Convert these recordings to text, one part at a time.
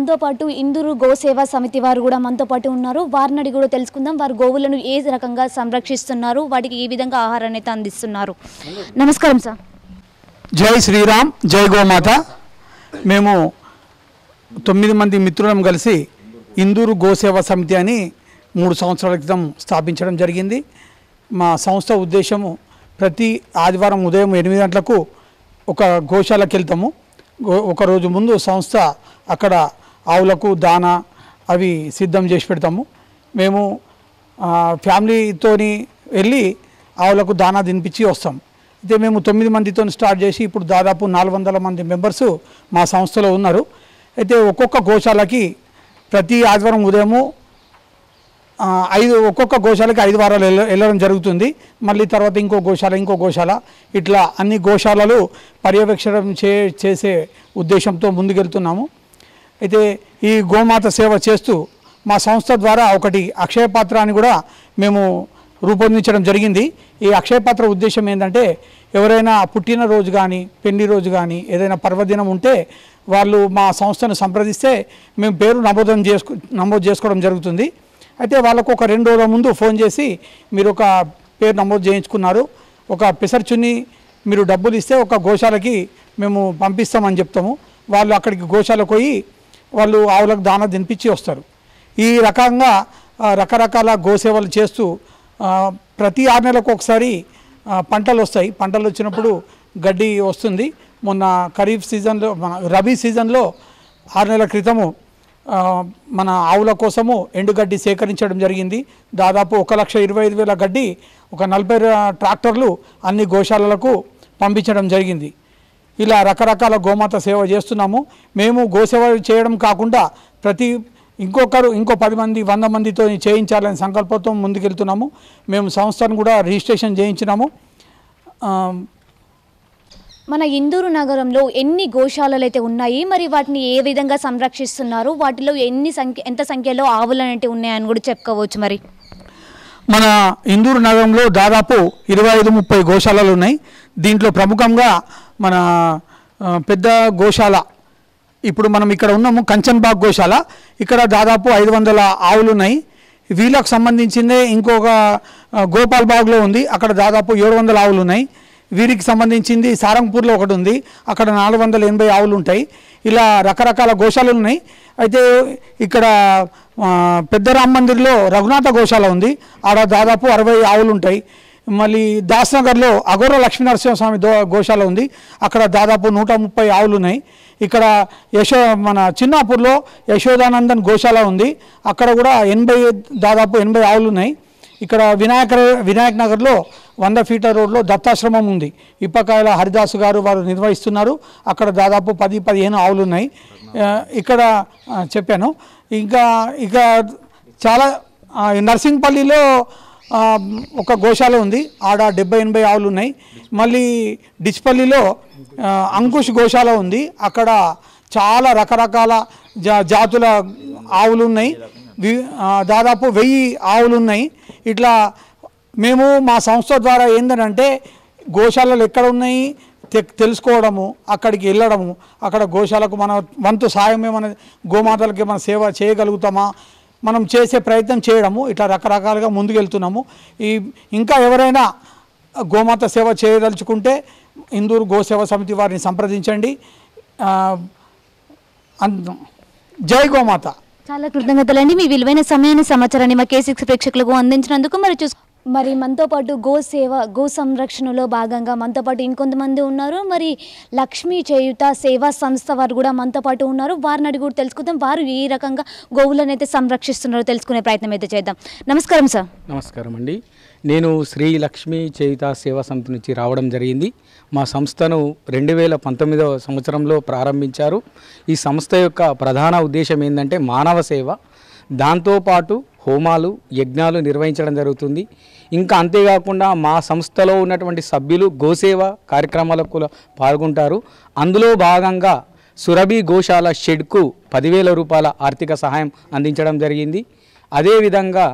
మనతో పాటు ఇందూరు గోసేవా సమితి వారు కూడా మనతో పాటు ఉన్నారు వారిని అడిగి కూడా తెలుసుకుందాం వారు గోవులను ఏ రకంగా సంరక్షిస్తున్నారు వాటికి ఏ విధంగా ఆహారాన్ని అయితే అందిస్తున్నారు నమస్కారం సార్ జై శ్రీరామ్ జై గోమాత మేము తొమ్మిది మంది మిత్రులం కలిసి ఇందూరు గోసేవా సమితి అని మూడు సంవత్సరాల క్రితం స్థాపించడం జరిగింది మా సంస్థ ఉద్దేశము ప్రతి ఆదివారం ఉదయం ఎనిమిది గంటలకు ఒక గోశాలకు వెళ్తాము ఒకరోజు ముందు సంస్థ అక్కడ ఆవులకు దాన అవి సిద్ధం చేసి పెడతాము మేము ఫ్యామిలీతోని వెళ్ళి ఆవులకు దానా తినిపించి వస్తాం అయితే మేము తొమ్మిది మందితో స్టార్ట్ చేసి ఇప్పుడు దాదాపు నాలుగు వందల మంది మెంబర్సు మా సంస్థలో ఉన్నారు అయితే ఒక్కొక్క గోశాలకి ప్రతి ఆదివారం ఉదయము ఐదు ఒక్కొక్క గోశాలకి ఐదు వారాలు వెళ్ళడం జరుగుతుంది మళ్ళీ తర్వాత ఇంకో గోశాల ఇంకో గోశాల ఇట్లా అన్ని గోశాలలు పర్యవేక్షణ చేసే ఉద్దేశంతో ముందుకెళ్తున్నాము అయితే ఈ గోమాత సేవ చేస్తూ మా సంస్థ ద్వారా ఒకటి అక్షయ కూడా మేము రూపొందించడం జరిగింది ఈ అక్షయ పాత్ర ఉద్దేశం ఏంటంటే ఎవరైనా పుట్టినరోజు కానీ పెళ్లి రోజు కానీ ఏదైనా పర్వదినం ఉంటే వాళ్ళు మా సంస్థను సంప్రదిస్తే మేము పేరు నమోదం చేసుకు నమోదు చేసుకోవడం జరుగుతుంది అయితే వాళ్ళకు ఒక రెండు రోజుల ముందు ఫోన్ చేసి మీరు ఒక పేరు నమోదు చేయించుకున్నారు ఒక పిసర్చుని మీరు డబ్బులు ఇస్తే ఒక గోశాలకి మేము పంపిస్తామని చెప్తాము వాళ్ళు అక్కడికి గోశాలకు పోయి వాళ్ళు ఆవులకు దాన తినిపించి వస్తారు ఈ రకంగా రకరకాల గోసేవలు చేస్తూ ప్రతి ఆరు నెలలకు ఒకసారి పంటలు వస్తాయి పంటలు వచ్చినప్పుడు గడ్డి వస్తుంది మొన్న ఖరీఫ్ సీజన్లో మన రబీ సీజన్లో ఆరు నెలల క్రితము మన ఆవుల కోసము ఎండుగడ్డి సేకరించడం జరిగింది దాదాపు ఒక లక్ష ఇరవై ఐదు వేల గడ్డి ఒక నలభై ట్రాక్టర్లు అన్ని గోశాలలకు పంపించడం జరిగింది ఇలా రకరకాల గోమాత సేవ చేస్తున్నాము మేము గోసేవ చేయడం కాకుండా ప్రతి ఇంకొకరు ఇంకో పది మంది వంద మందితో చేయించాలనే సంకల్పంతో ముందుకెళ్తున్నాము మేము సంస్థను కూడా రిజిస్ట్రేషన్ చేయించినాము మన ఇందూరు నగరంలో ఎన్ని గోశాలలు అయితే ఉన్నాయి మరి వాటిని ఏ విధంగా సంరక్షిస్తున్నారు వాటిలో ఎన్ని సంఖ్య ఎంత సంఖ్యలో ఆవులు అనేవి ఉన్నాయని కూడా చెప్పుకోవచ్చు మరి మన ఇందూరు నగరంలో దాదాపు ఇరవై ఐదు ముప్పై గోశాలలు ఉన్నాయి దీంట్లో ప్రముఖంగా మన పెద్ద గోశాల ఇప్పుడు మనం ఇక్కడ ఉన్నాము కంచన్బాగ్ గోశాల ఇక్కడ దాదాపు ఐదు వందల ఆవులు ఉన్నాయి వీళ్ళకు సంబంధించిందే ఇంకొక గోపాల్ బాగ్లో ఉంది అక్కడ దాదాపు ఏడు వందల ఆవులు ఉన్నాయి వీరికి సంబంధించింది సారంగపూర్లో ఒకటి ఉంది అక్కడ నాలుగు వందల ఎనభై ఆవులు ఉంటాయి ఇలా రకరకాల గోశాలు ఉన్నాయి అయితే ఇక్కడ పెద్ద రామ మందిర్లో రఘునాథ గోశాల ఉంది ఆడ దాదాపు అరవై ఆవులు ఉంటాయి మళ్ళీ దాస్నగర్లో అఘోర నరసింహస్వామి దో గోశాల ఉంది అక్కడ దాదాపు నూట ముప్పై ఆవులు ఉన్నాయి ఇక్కడ యశో మన చిన్నాపూర్లో యశోదానందన్ గోశాల ఉంది అక్కడ కూడా ఎనభై దాదాపు ఎనభై ఆవులు ఉన్నాయి ఇక్కడ వినాయక వినాయక నగర్లో వంద ఫీటర్ రోడ్లో దత్తాశ్రమం ఉంది ఇప్పకాయల హరిదాసు గారు వారు నిర్వహిస్తున్నారు అక్కడ దాదాపు పది పదిహేను ఆవులు ఉన్నాయి ఇక్కడ చెప్పాను ఇంకా ఇక చాలా నర్సింగ్పల్లిలో ఒక గోశాల ఉంది ఆడ డెబ్బై ఎనభై ఆవులు ఉన్నాయి మళ్ళీ డిచ్పల్లిలో అంకుష్ గోశాల ఉంది అక్కడ చాలా రకరకాల జా జాతుల ఆవులు ఉన్నాయి దాదాపు వెయ్యి ఆవులు ఉన్నాయి ఇట్లా మేము మా సంస్థ ద్వారా ఏంటంటే గోశాలలు ఎక్కడ ఉన్నాయి తెలుసుకోవడము అక్కడికి వెళ్ళడము అక్కడ గోశాలకు మన వంతు సాయం ఏమైనా గోమాతలకి మన సేవ చేయగలుగుతామా మనం చేసే ప్రయత్నం చేయడము ఇట్లా రకరకాలుగా ముందుకెళ్తున్నాము ఈ ఇంకా ఎవరైనా గోమాత సేవ చేయదలుచుకుంటే ఇందూరు గోసేవ సమితి వారిని సంప్రదించండి జై గోమాత చాలా అండి మీ విలువైన సమయాన్ని సమాచారాన్ని మా కేసీ ప్రేక్షకులకు అందించినందుకు మరి చూసుకో మరి మనతో పాటు గో సేవ గో సంరక్షణలో భాగంగా మనతో పాటు ఇంకొంతమంది ఉన్నారు మరి లక్ష్మీ చేయుత సేవా సంస్థ వారు కూడా మనతో పాటు ఉన్నారు వారిని అడిగి కూడా తెలుసుకుందాం వారు ఏ రకంగా గోవులను అయితే సంరక్షిస్తున్నారో తెలుసుకునే ప్రయత్నం అయితే చేద్దాం నమస్కారం సార్ నమస్కారం అండి నేను శ్రీ లక్ష్మీ చేయుత సేవా సంస్థ నుంచి రావడం జరిగింది మా సంస్థను రెండు వేల పంతొమ్మిదవ సంవత్సరంలో ప్రారంభించారు ఈ సంస్థ యొక్క ప్రధాన ఉద్దేశం ఏంటంటే మానవ సేవ దాంతోపాటు హోమాలు యజ్ఞాలు నిర్వహించడం జరుగుతుంది ఇంకా అంతేకాకుండా మా సంస్థలో ఉన్నటువంటి సభ్యులు గోసేవ కార్యక్రమాలకు పాల్గొంటారు అందులో భాగంగా సురభి గోశాల షెడ్కు పదివేల రూపాయల ఆర్థిక సహాయం అందించడం జరిగింది అదేవిధంగా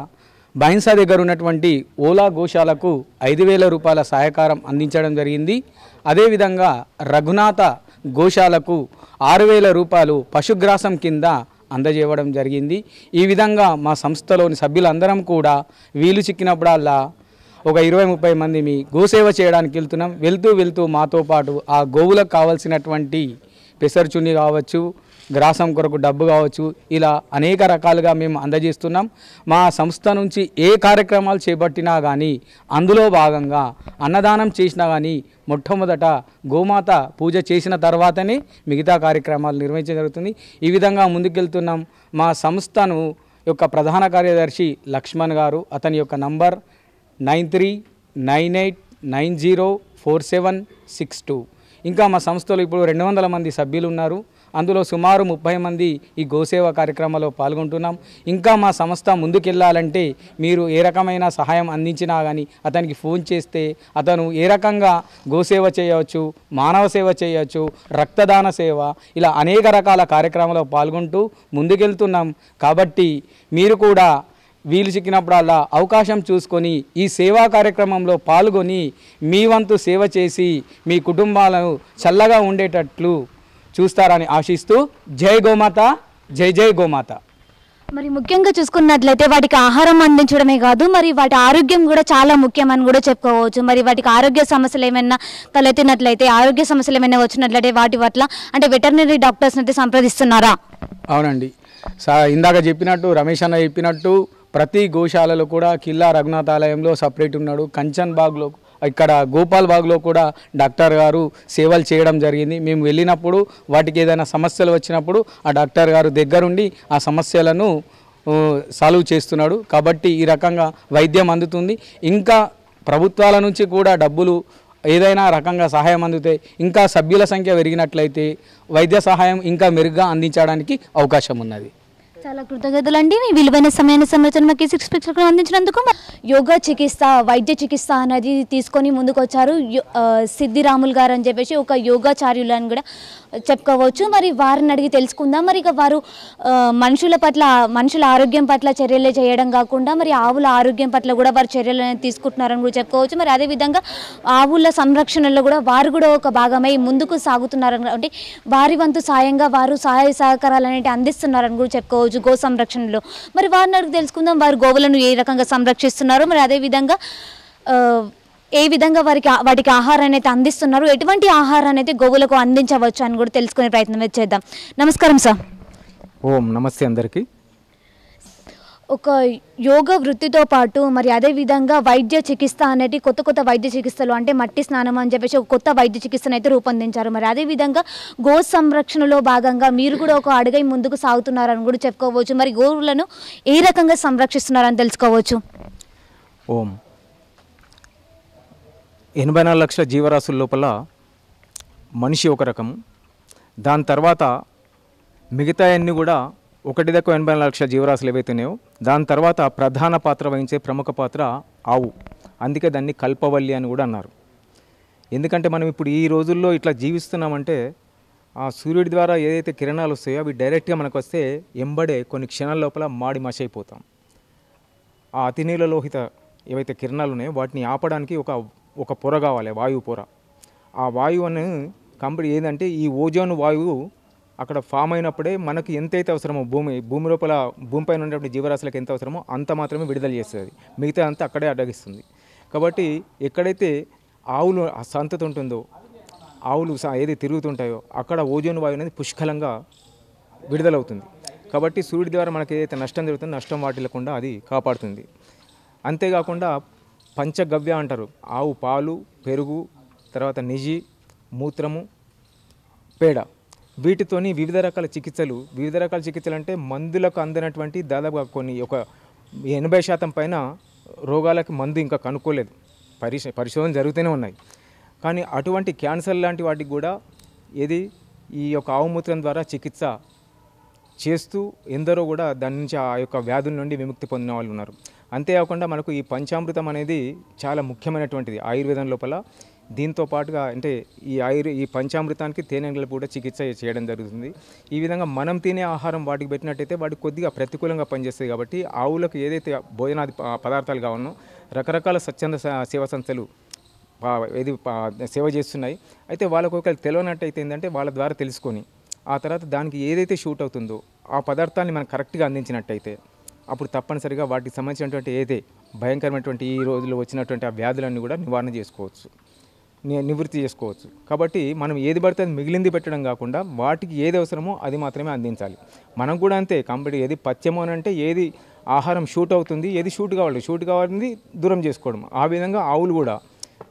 బైన్సా దగ్గర ఉన్నటువంటి ఓలా గోశాలకు ఐదు వేల రూపాయల సహకారం అందించడం జరిగింది అదేవిధంగా రఘునాథ గోశాలకు ఆరు వేల రూపాయలు పశుగ్రాసం కింద అందజేయడం జరిగింది ఈ విధంగా మా సంస్థలోని సభ్యులందరం కూడా వీలు చిక్కినప్పుడల్లా ఒక ఇరవై ముప్పై మంది మీ గోసేవ చేయడానికి వెళ్తున్నాం వెళ్తూ వెళ్తూ మాతో పాటు ఆ గోవులకు కావాల్సినటువంటి పెసరచున్ని కావచ్చు గ్రాసం కొరకు డబ్బు కావచ్చు ఇలా అనేక రకాలుగా మేము అందజేస్తున్నాం మా సంస్థ నుంచి ఏ కార్యక్రమాలు చేపట్టినా కానీ అందులో భాగంగా అన్నదానం చేసినా కానీ మొట్టమొదట గోమాత పూజ చేసిన తర్వాతనే మిగతా కార్యక్రమాలు నిర్వహించడం జరుగుతుంది ఈ విధంగా ముందుకెళ్తున్నాం మా సంస్థను యొక్క ప్రధాన కార్యదర్శి లక్ష్మణ్ గారు అతని యొక్క number nine three nine eight nine zero four seven six two ఇంకా మా సంస్థలో ఇప్పుడు రెండు వందల మంది సభ్యులు ఉన్నారు అందులో సుమారు ముప్పై మంది ఈ గోసేవ కార్యక్రమంలో పాల్గొంటున్నాం ఇంకా మా సంస్థ ముందుకెళ్లాలంటే మీరు ఏ రకమైన సహాయం అందించినా కానీ అతనికి ఫోన్ చేస్తే అతను ఏ రకంగా గోసేవ చేయవచ్చు మానవ సేవ చేయవచ్చు రక్తదాన సేవ ఇలా అనేక రకాల కార్యక్రమంలో పాల్గొంటూ ముందుకెళ్తున్నాం కాబట్టి మీరు కూడా వీలు చిక్కినప్పుడల్లా అవకాశం చూసుకొని ఈ సేవా కార్యక్రమంలో పాల్గొని మీ వంతు సేవ చేసి మీ కుటుంబాలను చల్లగా ఉండేటట్లు చూస్తారని ఆశిస్తూ జై గోమాత జై జై గోమాత మరి ముఖ్యంగా చూసుకున్నట్లయితే వాటికి ఆహారం అందించడమే కాదు మరి వాటి ఆరోగ్యం కూడా చాలా ముఖ్యమని కూడా చెప్పుకోవచ్చు మరి వాటికి ఆరోగ్య సమస్యలు ఏమైనా తలెత్తినట్లయితే ఆరోగ్య సమస్యలు ఏమైనా వచ్చినట్లయితే వాటి పట్ల అంటే వెటర్నరీ డాక్టర్స్ని అయితే సంప్రదిస్తున్నారా అవునండి ఇందాక చెప్పినట్టు రమేష్ అన్న చెప్పినట్టు ప్రతి గోశాలలో కూడా కిల్లా రఘునాథాలయంలో సపరేట్ ఉన్నాడు కంచన్ బాగ్లో ఇక్కడ గోపాల్ బాగ్లో కూడా డాక్టర్ గారు సేవలు చేయడం జరిగింది మేము వెళ్ళినప్పుడు వాటికి ఏదైనా సమస్యలు వచ్చినప్పుడు ఆ డాక్టర్ గారు దగ్గరుండి ఆ సమస్యలను సాల్వ్ చేస్తున్నాడు కాబట్టి ఈ రకంగా వైద్యం అందుతుంది ఇంకా ప్రభుత్వాల నుంచి కూడా డబ్బులు ఏదైనా రకంగా సహాయం అందితే ఇంకా సభ్యుల సంఖ్య పెరిగినట్లయితే వైద్య సహాయం ఇంకా మెరుగ్గా అందించడానికి అవకాశం ఉన్నది చాలా కృతజ్ఞతలు అండి మీ విలువైన సమయాన్ని సమాచారం మాకు సిక్స్ పిక్స్ అందించినందుకు యోగా చికిత్స వైద్య చికిత్స అనేది తీసుకొని ముందుకు వచ్చారు సిద్ధిరాములు గారు అని చెప్పేసి ఒక యోగాచార్యులు అని కూడా చెప్పుకోవచ్చు మరి వారిని అడిగి తెలుసుకుందాం మరి ఇక వారు మనుషుల పట్ల మనుషుల ఆరోగ్యం పట్ల చర్యలు చేయడం కాకుండా మరి ఆవుల ఆరోగ్యం పట్ల కూడా వారు చర్యలు తీసుకుంటున్నారని కూడా చెప్పుకోవచ్చు మరి అదేవిధంగా ఆవుల సంరక్షణలో కూడా వారు కూడా ఒక భాగమై ముందుకు సాగుతున్నారని అంటే వారి వంతు సాయంగా వారు సహాయ సహకారాలు అనేవి అందిస్తున్నారని కూడా చెప్పుకోవచ్చు ఈరోజు గో సంరక్షణలో మరి వారిని అడుగు తెలుసుకుందాం వారు గోవులను ఏ రకంగా సంరక్షిస్తున్నారో మరి అదేవిధంగా ఏ విధంగా వారికి వాటికి ఆహారాన్ని అయితే అందిస్తున్నారు ఎటువంటి ఆహారాన్ని అయితే గోవులకు అందించవచ్చు అని కూడా తెలుసుకునే ప్రయత్నం చేద్దాం నమస్కారం సార్ ఓం నమస్తే అందరికీ ఒక యోగ వృత్తితో పాటు మరి అదేవిధంగా వైద్య చికిత్స అనేది కొత్త కొత్త వైద్య చికిత్సలు అంటే మట్టి స్నానం అని చెప్పేసి ఒక కొత్త వైద్య చికిత్సను అయితే రూపొందించారు మరి అదేవిధంగా గో సంరక్షణలో భాగంగా మీరు కూడా ఒక అడుగై ముందుకు సాగుతున్నారని కూడా చెప్పుకోవచ్చు మరి గోవులను ఏ రకంగా సంరక్షిస్తున్నారని తెలుసుకోవచ్చు ఓం ఎనభై నాలుగు లక్షల జీవరాశుల లోపల మనిషి ఒక రకం దాని తర్వాత మిగతా అన్నీ కూడా ఒకటి దగ్గర ఎనభై లక్షల జీవరాశులు ఉన్నాయో దాని తర్వాత ప్రధాన పాత్ర వహించే ప్రముఖ పాత్ర ఆవు అందుకే దాన్ని కల్పవల్లి అని కూడా అన్నారు ఎందుకంటే మనం ఇప్పుడు ఈ రోజుల్లో ఇట్లా జీవిస్తున్నామంటే ఆ సూర్యుడి ద్వారా ఏదైతే కిరణాలు వస్తాయో అవి డైరెక్ట్గా మనకు వస్తే ఎంబడే కొన్ని క్షణాల లోపల మాడి మసైపోతాం ఆ అతినీలలోహిత ఏవైతే కిరణాలు ఉన్నాయో వాటిని ఆపడానికి ఒక ఒక పొర కావాలి వాయువు పొర ఆ వాయువు అని కంపెనీ ఏంటంటే ఈ ఓజోన్ వాయువు అక్కడ ఫామ్ అయినప్పుడే మనకి ఎంతైతే అవసరమో భూమి భూమి లోపల భూమిపైన ఉండేటువంటి జీవరాశులకు ఎంత అవసరమో అంత మాత్రమే విడుదల చేస్తుంది మిగతా అంతా అక్కడే అడ్డగిస్తుంది కాబట్టి ఎక్కడైతే ఆవులు సంతత ఉంటుందో ఆవులు ఏది తిరుగుతుంటాయో అక్కడ ఓజోన్ వాయువు అనేది పుష్కలంగా విడుదలవుతుంది కాబట్టి సూర్యుడి ద్వారా మనకి ఏదైతే నష్టం జరుగుతుందో నష్టం వాటిల్లకుండా అది కాపాడుతుంది అంతేకాకుండా పంచగవ్య అంటారు ఆవు పాలు పెరుగు తర్వాత నిజి మూత్రము పేడ వీటితోని వివిధ రకాల చికిత్సలు వివిధ రకాల చికిత్సలు అంటే మందులకు అందినటువంటి దాదాపుగా కొన్ని ఒక ఎనభై శాతం పైన రోగాలకు మందు ఇంకా కనుక్కోలేదు పరిశ పరిశోధన జరుగుతూనే ఉన్నాయి కానీ అటువంటి క్యాన్సర్ లాంటి వాటికి కూడా ఏది ఈ యొక్క ఆవుమూత్రం ద్వారా చికిత్స చేస్తూ ఎందరో కూడా దాని నుంచి ఆ యొక్క వ్యాధుల నుండి విముక్తి పొందిన వాళ్ళు ఉన్నారు అంతేకాకుండా మనకు ఈ పంచామృతం అనేది చాలా ముఖ్యమైనటువంటిది ఆయుర్వేదం లోపల దీంతో పాటుగా అంటే ఈ ఆయుర్ ఈ పంచామృతానికి తేనెలకు కూడా చికిత్స చేయడం జరుగుతుంది ఈ విధంగా మనం తినే ఆహారం వాటికి పెట్టినట్టయితే వాటికి కొద్దిగా ప్రతికూలంగా పనిచేస్తాయి కాబట్టి ఆవులకు ఏదైతే భోజనాది పదార్థాలు కావనో రకరకాల స్వచ్ఛంద సేవ సంస్థలు ఇది సేవ చేస్తున్నాయి అయితే వాళ్ళకు ఒకవేళ తెలియనట్టయితే ఏంటంటే వాళ్ళ ద్వారా తెలుసుకొని ఆ తర్వాత దానికి ఏదైతే షూట్ అవుతుందో ఆ పదార్థాన్ని మనం కరెక్ట్గా అందించినట్టయితే అప్పుడు తప్పనిసరిగా వాటికి సంబంధించినటువంటి ఏదే భయంకరమైనటువంటి ఈ రోజుల్లో వచ్చినటువంటి ఆ వ్యాధులన్నీ కూడా నివారణ చేసుకోవచ్చు నివృత్తి చేసుకోవచ్చు కాబట్టి మనం ఏది పడితే అది మిగిలింది పెట్టడం కాకుండా వాటికి ఏది అవసరమో అది మాత్రమే అందించాలి మనం కూడా అంతే కంపెనీ ఏది అని అంటే ఏది ఆహారం షూట్ అవుతుంది ఏది షూట్ కావాలి షూట్ కావాలని దూరం చేసుకోవడం ఆ విధంగా ఆవులు కూడా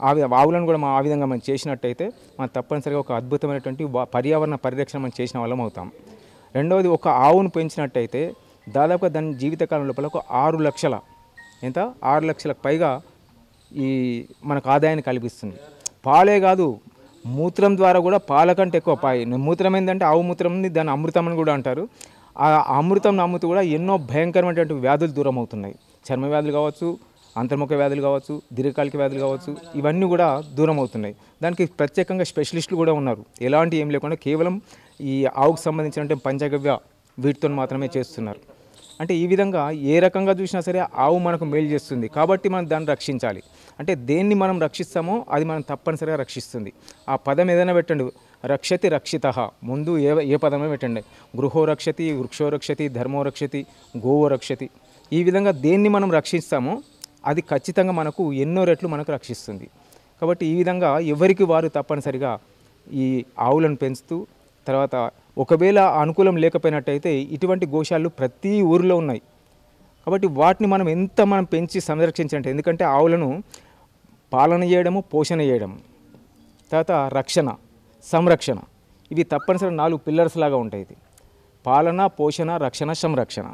ఆ ఆవులను కూడా ఆ విధంగా మనం చేసినట్టయితే మనం తప్పనిసరిగా ఒక అద్భుతమైనటువంటి పర్యావరణ పరిరక్షణ మనం చేసిన వాళ్ళం అవుతాం రెండవది ఒక ఆవును పెంచినట్టయితే దాదాపుగా దాని జీవితకాలం లోపల ఒక ఆరు లక్షల ఎంత ఆరు లక్షలకు పైగా ఈ మనకు ఆదాయాన్ని కల్పిస్తుంది పాలే కాదు మూత్రం ద్వారా కూడా పాల కంటే ఎక్కువ పాయి మూత్రం ఏంటంటే ఆవు మూత్రం దాని అమృతం అని కూడా అంటారు ఆ అమృతం నమ్ముతూ కూడా ఎన్నో భయంకరమైనటువంటి వ్యాధులు దూరం అవుతున్నాయి చర్మ వ్యాధులు కావచ్చు అంతర్ముఖ వ్యాధులు కావచ్చు దీర్ఘకాలిక వ్యాధులు కావచ్చు ఇవన్నీ కూడా దూరం అవుతున్నాయి దానికి ప్రత్యేకంగా స్పెషలిస్టులు కూడా ఉన్నారు ఎలాంటి ఏం లేకుండా కేవలం ఈ ఆవుకు సంబంధించినటువంటి పంచగవ్య వీటితో మాత్రమే చేస్తున్నారు అంటే ఈ విధంగా ఏ రకంగా చూసినా సరే ఆవు మనకు మేలు చేస్తుంది కాబట్టి మనం దాన్ని రక్షించాలి అంటే దేన్ని మనం రక్షిస్తామో అది మనం తప్పనిసరిగా రక్షిస్తుంది ఆ పదం ఏదైనా పెట్టండి రక్షతి రక్షిత ముందు ఏ ఏ పదమే పెట్టండి గృహో రక్షతి వృక్షో రక్షతి ధర్మో రక్షతి గోవో రక్షతి ఈ విధంగా దేన్ని మనం రక్షిస్తామో అది ఖచ్చితంగా మనకు ఎన్నో రెట్లు మనకు రక్షిస్తుంది కాబట్టి ఈ విధంగా ఎవరికి వారు తప్పనిసరిగా ఈ ఆవులను పెంచుతూ తర్వాత ఒకవేళ అనుకూలం లేకపోయినట్టయితే ఇటువంటి గోశాలు ప్రతి ఊరిలో ఉన్నాయి కాబట్టి వాటిని మనం ఎంత మనం పెంచి సంరక్షించినట్టు ఎందుకంటే ఆవులను పాలన చేయడము పోషణ చేయడము తర్వాత రక్షణ సంరక్షణ ఇవి తప్పనిసరి నాలుగు పిల్లర్స్ లాగా ఉంటాయి ఇది పాలన పోషణ రక్షణ సంరక్షణ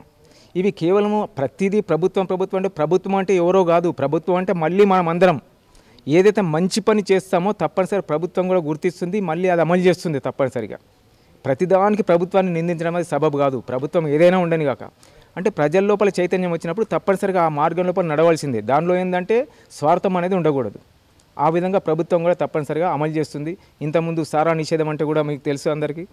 ఇవి కేవలము ప్రతిదీ ప్రభుత్వం ప్రభుత్వం అంటే ప్రభుత్వం అంటే ఎవరో కాదు ప్రభుత్వం అంటే మళ్ళీ మనం అందరం ఏదైతే మంచి పని చేస్తామో తప్పనిసరి ప్రభుత్వం కూడా గుర్తిస్తుంది మళ్ళీ అది అమలు చేస్తుంది తప్పనిసరిగా ప్రతిదానికి ప్రభుత్వాన్ని నిందించడం అది సబబు కాదు ప్రభుత్వం ఏదైనా ఉండని కాక అంటే ప్రజల లోపల చైతన్యం వచ్చినప్పుడు తప్పనిసరిగా ఆ మార్గం లోపల నడవాల్సిందే దానిలో ఏంటంటే స్వార్థం అనేది ఉండకూడదు ఆ విధంగా ప్రభుత్వం కూడా తప్పనిసరిగా అమలు చేస్తుంది ఇంతకుముందు సారా నిషేధం అంటే కూడా మీకు తెలుసు అందరికీ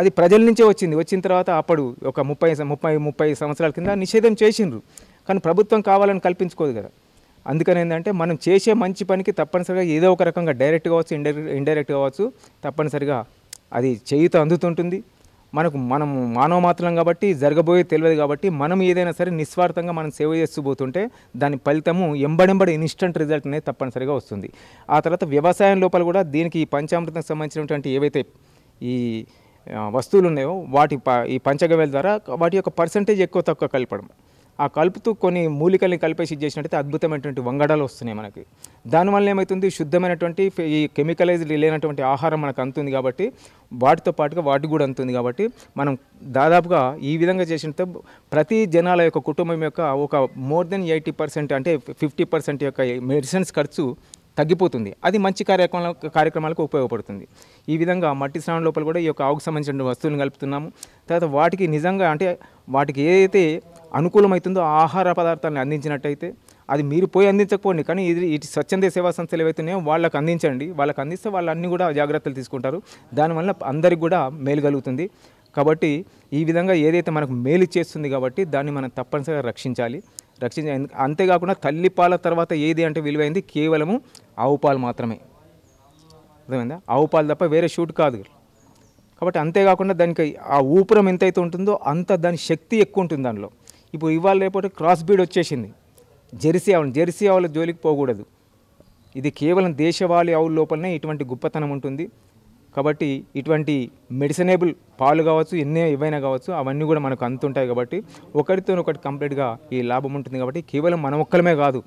అది ప్రజల నుంచే వచ్చింది వచ్చిన తర్వాత అప్పుడు ఒక ముప్పై ముప్పై ముప్పై సంవత్సరాల కింద నిషేధం చేసిండ్రు కానీ ప్రభుత్వం కావాలని కల్పించుకోదు కదా అందుకని ఏంటంటే మనం చేసే మంచి పనికి తప్పనిసరిగా ఏదో ఒక రకంగా డైరెక్ట్ కావచ్చు ఇండైరెక్ట్ ఇండైరెక్ట్ కావచ్చు తప్పనిసరిగా అది చేయితో అందుతుంటుంది మనకు మనం మానవ మాత్రం కాబట్టి జరగబోయే తెలియదు కాబట్టి మనం ఏదైనా సరే నిస్వార్థంగా మనం సేవ చేస్తూ పోతుంటే దాని ఫలితము ఎంబడెంబడి ఇన్స్టంట్ రిజల్ట్ అనేది తప్పనిసరిగా వస్తుంది ఆ తర్వాత వ్యవసాయం లోపల కూడా దీనికి ఈ పంచామృతం సంబంధించినటువంటి ఏవైతే ఈ వస్తువులు ఉన్నాయో వాటి ఈ పంచగవ్యాల ద్వారా వాటి యొక్క పర్సంటేజ్ ఎక్కువ తక్కువ కలపడం ఆ కలుపుతూ కొన్ని మూలికల్ని కలిపేసి చేసినట్టయితే అద్భుతమైనటువంటి వంగడాలు వస్తున్నాయి మనకి దానివల్ల ఏమవుతుంది శుద్ధమైనటువంటి ఈ కెమికలైజ్డ్ లేనటువంటి ఆహారం మనకు అందుతుంది కాబట్టి వాటితో పాటుగా వాటి కూడా అందుతుంది కాబట్టి మనం దాదాపుగా ఈ విధంగా చేసినట్టు ప్రతి జనాల యొక్క కుటుంబం యొక్క ఒక మోర్ దెన్ ఎయిటీ పర్సెంట్ అంటే ఫిఫ్టీ పర్సెంట్ యొక్క మెడిసిన్స్ ఖర్చు తగ్గిపోతుంది అది మంచి కార్యక్రమాల కార్యక్రమాలకు ఉపయోగపడుతుంది ఈ విధంగా మట్టి స్నానం లోపల కూడా ఈ యొక్క ఆవుకు సంబంధించిన వస్తువులను కలుపుతున్నాము తర్వాత వాటికి నిజంగా అంటే వాటికి ఏదైతే అనుకూలమవుతుందో ఆహార పదార్థాలను అందించినట్టయితే అది మీరు పోయి అందించకపోండి కానీ ఇది ఇటు స్వచ్ఛంద సేవా సంస్థలు ఏవైతున్నాయో వాళ్ళకి అందించండి వాళ్ళకి అందిస్తే వాళ్ళు కూడా జాగ్రత్తలు తీసుకుంటారు దానివల్ల అందరికి కూడా మేలు కలుగుతుంది కాబట్టి ఈ విధంగా ఏదైతే మనకు మేలు చేస్తుంది కాబట్టి దాన్ని మనం తప్పనిసరిగా రక్షించాలి రక్షించ అంతేకాకుండా పాల తర్వాత ఏది అంటే విలువైంది కేవలము ఆవు పాలు మాత్రమే అర్థమైందా ఆవు పాలు తప్ప వేరే షూట్ కాదు కాబట్టి అంతేకాకుండా దానికి ఆ ఊపురం ఎంతైతే ఉంటుందో అంత దాని శక్తి ఎక్కువ ఉంటుంది దానిలో ఇప్పుడు ఇవాళ రేపటి క్రాస్ బీడ్ వచ్చేసింది జెర్సీ ఆవులు జెర్సీ ఆవుల జోలికి పోకూడదు ఇది కేవలం దేశవాళీ ఆవుల లోపలనే ఇటువంటి గొప్పతనం ఉంటుంది కాబట్టి ఇటువంటి మెడిసినేబుల్ పాలు కావచ్చు ఎన్ని ఏవైనా కావచ్చు అవన్నీ కూడా మనకు అందుతుంటాయి కాబట్టి ఒకరితో ఒకటి కంప్లీట్గా ఈ లాభం ఉంటుంది కాబట్టి కేవలం మన ఒక్కలమే కాదు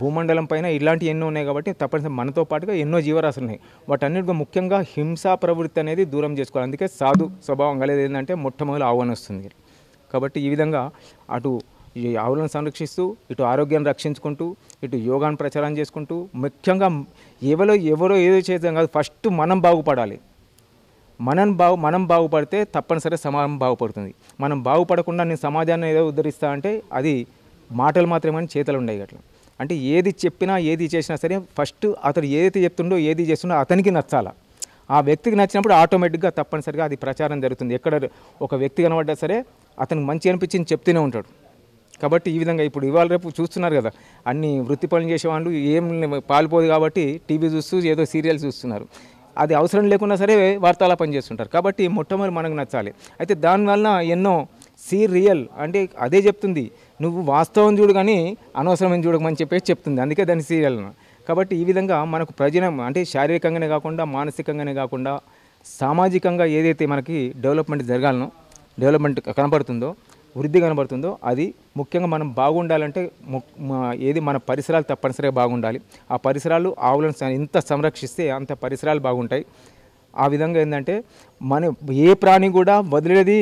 భూమండలం పైన ఇలాంటివి ఎన్నో ఉన్నాయి కాబట్టి తప్పనిసరి మనతో పాటుగా ఎన్నో జీవరాశులు ఉన్నాయి వాటన్నిటిగా ముఖ్యంగా హింసా ప్రవృత్తి అనేది దూరం చేసుకోవాలి అందుకే సాధు స్వభావం కలిగేది ఏంటంటే మొట్టమొదటి ఆహ్వానం వస్తుంది కాబట్టి ఈ విధంగా అటు ఈ ఆవులను సంరక్షిస్తూ ఇటు ఆరోగ్యాన్ని రక్షించుకుంటూ ఇటు యోగాన్ని ప్రచారం చేసుకుంటూ ముఖ్యంగా ఎవరో ఎవరో ఏదో చేద్దాం కాదు ఫస్ట్ మనం బాగుపడాలి మనం బాగు మనం బాగుపడితే తప్పనిసరిగా సమాజం బాగుపడుతుంది మనం బాగుపడకుండా నేను సమాజాన్ని ఏదో ఉద్ధరిస్తా అంటే అది మాటలు మాత్రమే చేతలు ఉండేవి అట్లా అంటే ఏది చెప్పినా ఏది చేసినా సరే ఫస్ట్ అతడు ఏదైతే చెప్తుండో ఏది చేస్తుండో అతనికి నచ్చాలా ఆ వ్యక్తికి నచ్చినప్పుడు ఆటోమేటిక్గా తప్పనిసరిగా అది ప్రచారం జరుగుతుంది ఎక్కడ ఒక వ్యక్తి కనబడ్డా సరే అతనికి మంచి అనిపించింది చెప్తూనే ఉంటాడు కాబట్టి ఈ విధంగా ఇప్పుడు ఇవాళ రేపు చూస్తున్నారు కదా అన్ని వృత్తి పనులు చేసేవాళ్ళు ఏం పాలిపోదు కాబట్టి టీవీ చూస్తూ ఏదో సీరియల్స్ చూస్తున్నారు అది అవసరం లేకున్నా సరే వార్తలా పనిచేస్తుంటారు కాబట్టి మొట్టమొదటి మనకు నచ్చాలి అయితే దానివల్ల ఎన్నో సీ రియల్ అంటే అదే చెప్తుంది నువ్వు వాస్తవం చూడు కానీ అనవసరమైన చూడకమని చెప్పేసి చెప్తుంది అందుకే దాని సీరియల్ కాబట్టి ఈ విధంగా మనకు ప్రజనం అంటే శారీరకంగానే కాకుండా మానసికంగానే కాకుండా సామాజికంగా ఏదైతే మనకి డెవలప్మెంట్ జరగాలనో డెవలప్మెంట్ కనబడుతుందో వృద్ధి కనబడుతుందో అది ముఖ్యంగా మనం బాగుండాలంటే ఏది మన పరిసరాలు తప్పనిసరిగా బాగుండాలి ఆ పరిసరాలు ఆవులను ఎంత సంరక్షిస్తే అంత పరిసరాలు బాగుంటాయి ఆ విధంగా ఏంటంటే మన ఏ ప్రాణి కూడా వదిలేది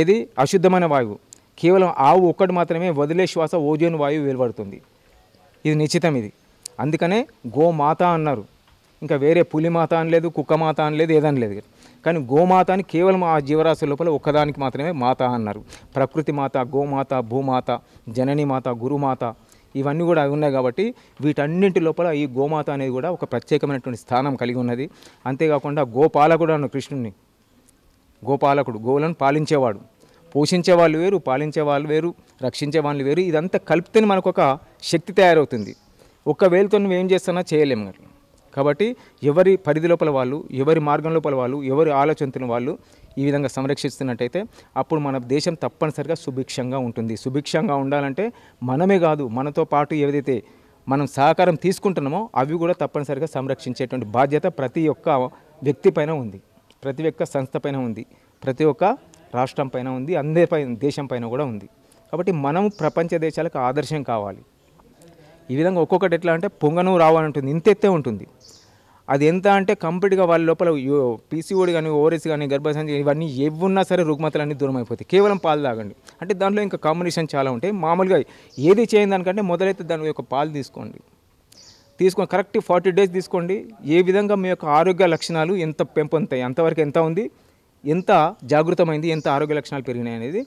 ఏది అశుద్ధమైన వాయువు కేవలం ఆవు ఒక్కటి మాత్రమే వదిలే శ్వాస ఓజోన్ వాయువు వెలువడుతుంది ఇది నిశ్చితం ఇది అందుకనే గోమాత అన్నారు ఇంకా వేరే పులిమాత అనలేదు కుక్కమాత అనలేదు ఏదనలేదు కానీ గోమాత అని కేవలం ఆ జీవరాశి లోపల ఒక్కదానికి మాత్రమే మాత అన్నారు ప్రకృతి మాత గోమాత భూమాత జనని మాత గురుమాత ఇవన్నీ కూడా అవి ఉన్నాయి కాబట్టి వీటన్నింటి లోపల ఈ గోమాత అనేది కూడా ఒక ప్రత్యేకమైనటువంటి స్థానం కలిగి ఉన్నది అంతేకాకుండా గోపాలకుడు అన్న కృష్ణుని గోపాలకుడు గోవులను పాలించేవాడు పోషించే వాళ్ళు వేరు పాలించే వాళ్ళు వేరు రక్షించే వాళ్ళు వేరు ఇదంతా కలిపితేనే మనకు ఒక శక్తి తయారవుతుంది ఒక్క వేలుతో ఏం చేస్తున్నా చేయలేము అట్లా కాబట్టి ఎవరి పరిధి లోపల వాళ్ళు ఎవరి మార్గం లోపల వాళ్ళు ఎవరి ఆలోచనతో వాళ్ళు ఈ విధంగా సంరక్షిస్తున్నట్టయితే అప్పుడు మన దేశం తప్పనిసరిగా సుభిక్షంగా ఉంటుంది సుభిక్షంగా ఉండాలంటే మనమే కాదు మనతో పాటు ఏదైతే మనం సహకారం తీసుకుంటున్నామో అవి కూడా తప్పనిసరిగా సంరక్షించేటువంటి బాధ్యత ప్రతి ఒక్క వ్యక్తి పైన ఉంది ప్రతి ఒక్క సంస్థ పైన ఉంది ప్రతి ఒక్క రాష్ట్రం పైన ఉంది అందరిపై దేశం పైన కూడా ఉంది కాబట్టి మనం ప్రపంచ దేశాలకు ఆదర్శం కావాలి ఈ విధంగా ఒక్కొక్కటి ఎట్లా అంటే పొంగను రావు ఉంటుంది ఇంత ఎత్తే ఉంటుంది అది ఎంత అంటే కంప్లీట్గా వాళ్ళ లోపల పీసీఓడి కానీ ఓఆర్ఎస్ కానీ గర్భసంచి ఇవన్నీ ఏవున్నా సరే రుగ్మతలన్నీ దూరం అయిపోతాయి కేవలం పాలు తాగండి అంటే దాంట్లో ఇంకా కాంబినేషన్ చాలా ఉంటాయి మామూలుగా ఏది చేయని దానికంటే మొదలైతే దాని యొక్క పాలు తీసుకోండి తీసుకొని కరెక్ట్ ఫార్టీ డేస్ తీసుకోండి ఏ విధంగా మీ యొక్క ఆరోగ్య లక్షణాలు ఎంత పెంపొందుతాయి అంతవరకు ఎంత ఉంది ఎంత జాగృతమైంది ఎంత ఆరోగ్య లక్షణాలు పెరిగినాయి అనేది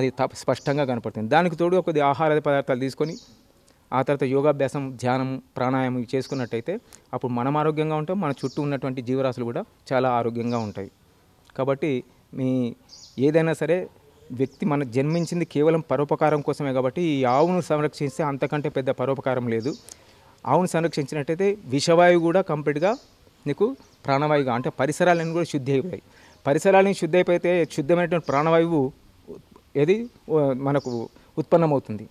అది స్పష్టంగా కనపడుతుంది దానికి తోడు కొద్ది ఆహార పదార్థాలు తీసుకొని ఆ తర్వాత యోగాభ్యాసం ధ్యానం ప్రాణాయామం చేసుకున్నట్టయితే అప్పుడు మనం ఆరోగ్యంగా ఉంటాం మన చుట్టూ ఉన్నటువంటి జీవరాశులు కూడా చాలా ఆరోగ్యంగా ఉంటాయి కాబట్టి మీ ఏదైనా సరే వ్యక్తి మన జన్మించింది కేవలం పరోపకారం కోసమే కాబట్టి ఈ ఆవును సంరక్షిస్తే అంతకంటే పెద్ద పరోపకారం లేదు ఆవును సంరక్షించినట్టయితే విషవాయువు కూడా కంప్లీట్గా నీకు ప్రాణవాయువుగా అంటే పరిసరాలన్నీ కూడా శుద్ధి అయిపోయాయి పరిసరాలని శుద్ధి అయిపోతే శుద్ధమైనటువంటి ప్రాణవాయువు ఏది మనకు ఉత్పన్నమవుతుంది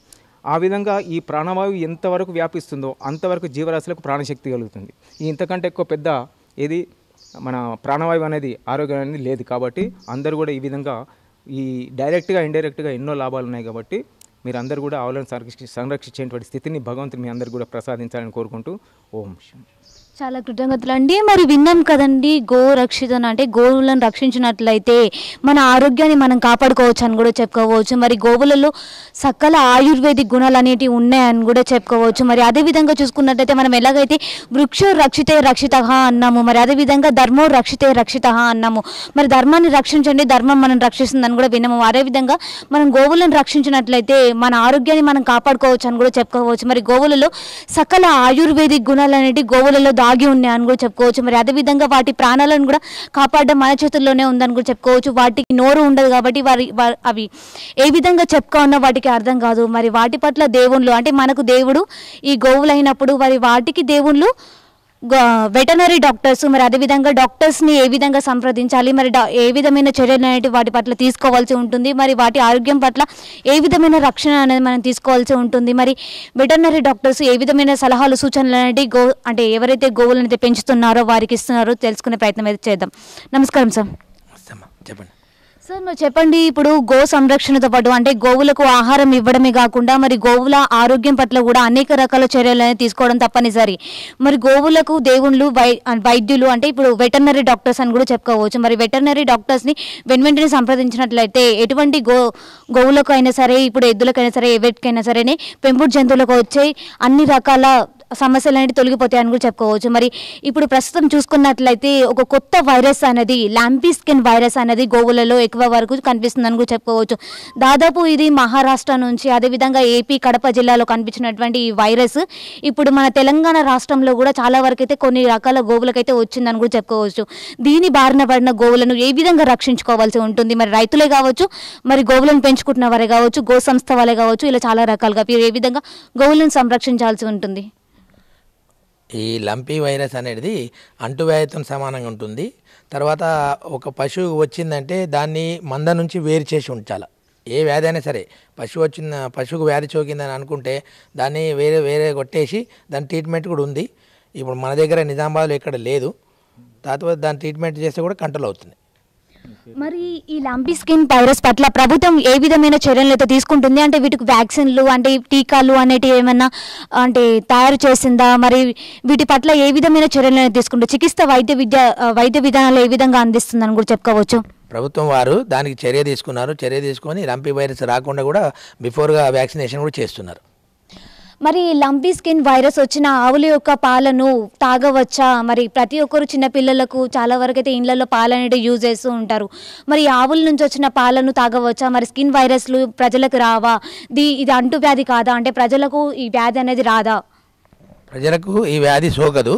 ఆ విధంగా ఈ ప్రాణవాయువు ఎంతవరకు వ్యాపిస్తుందో అంతవరకు జీవరాశులకు ప్రాణశక్తి కలుగుతుంది ఇంతకంటే ఎక్కువ పెద్ద ఏది మన ప్రాణవాయువు అనేది ఆరోగ్యం అనేది లేదు కాబట్టి అందరూ కూడా ఈ విధంగా ఈ డైరెక్ట్గా ఇండైరెక్ట్గా ఎన్నో లాభాలు ఉన్నాయి కాబట్టి మీరు అందరూ కూడా ఆవులను సంరక్షించేటువంటి స్థితిని భగవంతుని మీ అందరు కూడా ప్రసాదించాలని కోరుకుంటూ ఓం చాలా కృతజ్ఞతలు అండి మరి విన్నాం కదండి గో రక్షితను అంటే గోవులను రక్షించినట్లయితే మన ఆరోగ్యాన్ని మనం కాపాడుకోవచ్చు అని కూడా చెప్పుకోవచ్చు మరి గోవులలో సకల ఆయుర్వేదిక్ గుణాలు అనేవి ఉన్నాయని కూడా చెప్పుకోవచ్చు మరి అదేవిధంగా చూసుకున్నట్లయితే మనం ఎలాగైతే వృక్ష రక్షితే రక్షిత అన్నాము మరి అదేవిధంగా ధర్మో రక్షితే రక్షిత అన్నాము మరి ధర్మాన్ని రక్షించండి ధర్మం మనం రక్షిస్తుంది అని కూడా విన్నాము అదేవిధంగా మనం గోవులను రక్షించినట్లయితే మన ఆరోగ్యాన్ని మనం కాపాడుకోవచ్చు అని కూడా చెప్పుకోవచ్చు మరి గోవులలో సకల ఆయుర్వేదిక్ గుణాలు అనేటివి గోవులలో దాగి ఉన్నాయని కూడా చెప్పుకోవచ్చు మరి అదేవిధంగా వాటి ప్రాణాలను కూడా కాపాడడం మన చేతుల్లోనే ఉందని కూడా చెప్పుకోవచ్చు వాటికి నోరు ఉండదు కాబట్టి వారి అవి ఏ విధంగా చెప్పుకా వాటికి అర్థం కాదు మరి వాటి పట్ల దేవుళ్ళు అంటే మనకు దేవుడు ఈ గోవులైనప్పుడు మరి వాటికి దేవుళ్ళు వెటనరీ డాక్టర్స్ మరి అదేవిధంగా డాక్టర్స్ని ఏ విధంగా సంప్రదించాలి మరి ఏ విధమైన చర్యలు అనేవి వాటి పట్ల తీసుకోవాల్సి ఉంటుంది మరి వాటి ఆరోగ్యం పట్ల ఏ విధమైన రక్షణ అనేది మనం తీసుకోవాల్సి ఉంటుంది మరి వెటనరీ డాక్టర్స్ ఏ విధమైన సలహాలు సూచనలు అనేవి గో అంటే ఎవరైతే గోవులను అయితే పెంచుతున్నారో వారికి ఇస్తున్నారో తెలుసుకునే ప్రయత్నం అయితే చేద్దాం నమస్కారం సార్ చెప్పండి సార్ మరి చెప్పండి ఇప్పుడు గో సంరక్షణతో పాటు అంటే గోవులకు ఆహారం ఇవ్వడమే కాకుండా మరి గోవుల ఆరోగ్యం పట్ల కూడా అనేక రకాల చర్యలు తీసుకోవడం తప్పనిసరి మరి గోవులకు దేవుళ్ళు వైద్యులు అంటే ఇప్పుడు వెటర్నరీ డాక్టర్స్ అని కూడా చెప్పుకోవచ్చు మరి వెటర్నరీ డాక్టర్స్ని వెన్ సంప్రదించినట్లయితే ఎటువంటి గో గోవులకు అయినా సరే ఇప్పుడు ఎద్దులకైనా సరే ఎవరికైనా సరేనే పెంపుడు జంతువులకు వచ్చే అన్ని రకాల సమస్యలు తొలగిపోతాయి అని కూడా చెప్పుకోవచ్చు మరి ఇప్పుడు ప్రస్తుతం చూసుకున్నట్లయితే ఒక కొత్త వైరస్ అనేది ల్యాంపీ స్కిన్ వైరస్ అనేది గోవులలో ఎక్కువ వరకు అని కూడా చెప్పుకోవచ్చు దాదాపు ఇది మహారాష్ట్ర నుంచి అదేవిధంగా ఏపీ కడప జిల్లాలో కనిపించినటువంటి ఈ వైరస్ ఇప్పుడు మన తెలంగాణ రాష్ట్రంలో కూడా చాలా వరకు అయితే కొన్ని రకాల గోవులకైతే వచ్చిందని కూడా చెప్పుకోవచ్చు దీని బారిన పడిన గోవులను ఏ విధంగా రక్షించుకోవాల్సి ఉంటుంది మరి రైతులే కావచ్చు మరి గోవులను పెంచుకుంటున్న వారే కావచ్చు గో సంస్థ వాళ్ళే కావచ్చు ఇలా చాలా రకాలుగా ఏ విధంగా గోవులను సంరక్షించాల్సి ఉంటుంది ఈ లంపీ వైరస్ అనేది అంటువ్యాధితో సమానంగా ఉంటుంది తర్వాత ఒక పశువు వచ్చిందంటే దాన్ని మంద నుంచి వేరు చేసి ఉంచాలి ఏ వ్యాధి అయినా సరే పశువు వచ్చిన పశువుకు వ్యాధి చోకిందని అనుకుంటే దాన్ని వేరే వేరే కొట్టేసి దాని ట్రీట్మెంట్ కూడా ఉంది ఇప్పుడు మన దగ్గర నిజామాబాద్లో ఇక్కడ లేదు తర్వాత దాని ట్రీట్మెంట్ చేస్తే కూడా కంట్రోల్ అవుతుంది మరి ఈ లంపీ స్కిన్ వైరస్ పట్ల ప్రభుత్వం ఏ విధమైన చర్యలు అయితే తీసుకుంటుంది అంటే వీటికి వ్యాక్సిన్లు అంటే టీకాలు అనేటివి ఏమన్నా అంటే తయారు చేసిందా మరి వీటి పట్ల ఏ విధమైన చర్యలు అయితే తీసుకుంటుంది చికిత్స వైద్య విద్య వైద్య విధానాలు ఏ విధంగా అందిస్తుందని కూడా చెప్పుకోవచ్చు ప్రభుత్వం వారు దానికి చర్య తీసుకున్నారు చర్య తీసుకొని లంపీ వైరస్ రాకుండా కూడా బిఫోర్గా వ్యాక్సినేషన్ కూడా చేస్తున్నారు మరి లంపీ స్కిన్ వైరస్ వచ్చిన ఆవుల యొక్క పాలను తాగవచ్చా మరి ప్రతి ఒక్కరు చిన్నపిల్లలకు చాలా వరకు అయితే ఇండ్లలో పాలనేది యూజ్ చేస్తూ ఉంటారు మరి ఆవుల నుంచి వచ్చిన పాలను తాగవచ్చా మరి స్కిన్ వైరస్లు ప్రజలకు రావా ది ఇది అంటు వ్యాధి కాదా అంటే ప్రజలకు ఈ వ్యాధి అనేది రాదా ప్రజలకు ఈ వ్యాధి సోకదు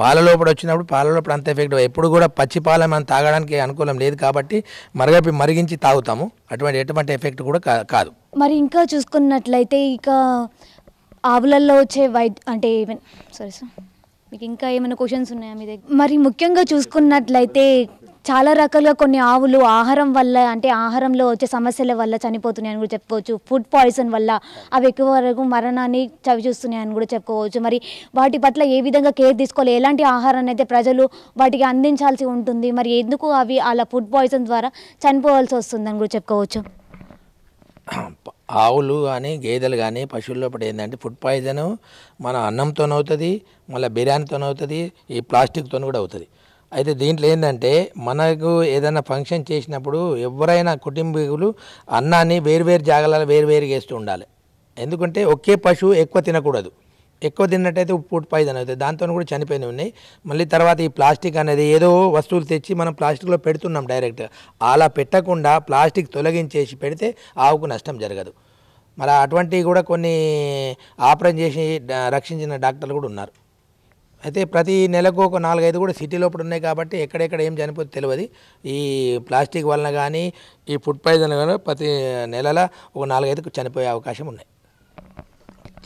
పాల లోపల వచ్చినప్పుడు పాల లోపల అంత ఎఫెక్ట్ ఎప్పుడు కూడా పచ్చి పాల మనం తాగడానికి అనుకూలం లేదు కాబట్టి మరగపి మరిగించి తాగుతాము అటువంటి ఎటువంటి ఎఫెక్ట్ కూడా కాదు మరి ఇంకా చూసుకున్నట్లయితే ఇక ఆవులల్లో వచ్చే వైట్ అంటే ఈవెన్ సారీ సార్ మీకు ఇంకా ఏమైనా క్వశ్చన్స్ ఉన్నాయా మీ దగ్గర మరి ముఖ్యంగా చూసుకున్నట్లయితే చాలా రకాలుగా కొన్ని ఆవులు ఆహారం వల్ల అంటే ఆహారంలో వచ్చే సమస్యల వల్ల చనిపోతున్నాయని కూడా చెప్పుకోవచ్చు ఫుడ్ పాయిజన్ వల్ల అవి ఎక్కువ వరకు మరణాన్ని చవి చూస్తున్నాయని కూడా చెప్పుకోవచ్చు మరి వాటి పట్ల ఏ విధంగా కేర్ తీసుకోవాలి ఎలాంటి ఆహారాన్ని అయితే ప్రజలు వాటికి అందించాల్సి ఉంటుంది మరి ఎందుకు అవి అలా ఫుడ్ పాయిజన్ ద్వారా చనిపోవాల్సి వస్తుందని కూడా చెప్పుకోవచ్చు ఆవులు కానీ గేదెలు కానీ పశువుల్లో పడి ఏంటంటే ఫుడ్ పాయిజన్ మన అన్నంతో అవుతుంది మళ్ళీ బిర్యానీతో అవుతుంది ఈ ప్లాస్టిక్తో కూడా అవుతుంది అయితే దీంట్లో ఏంటంటే మనకు ఏదైనా ఫంక్షన్ చేసినప్పుడు ఎవరైనా కుటుంబీకులు అన్నాన్ని వేరువేరు జాగాలలో వేరువేరుగా వేస్తూ ఉండాలి ఎందుకంటే ఒకే పశువు ఎక్కువ తినకూడదు ఎక్కువ తిన్నట్టయితే పూట పాయిజన్ అవుతుంది దాంతో కూడా చనిపోయినవి ఉన్నాయి మళ్ళీ తర్వాత ఈ ప్లాస్టిక్ అనేది ఏదో వస్తువులు తెచ్చి మనం ప్లాస్టిక్లో పెడుతున్నాం డైరెక్ట్ అలా పెట్టకుండా ప్లాస్టిక్ తొలగించేసి పెడితే ఆవుకు నష్టం జరగదు మరి అటువంటివి కూడా కొన్ని ఆపరేషన్ చేసి రక్షించిన డాక్టర్లు కూడా ఉన్నారు అయితే ప్రతి నెలకు ఒక నాలుగైదు కూడా సిటీ లోపల ఉన్నాయి కాబట్టి ఎక్కడెక్కడ ఏం చనిపోతే తెలియదు ఈ ప్లాస్టిక్ వలన కానీ ఈ ఫుడ్ పాయిజన్ కానీ ప్రతి నెలల ఒక నాలుగైదుకు చనిపోయే అవకాశం ఉన్నాయి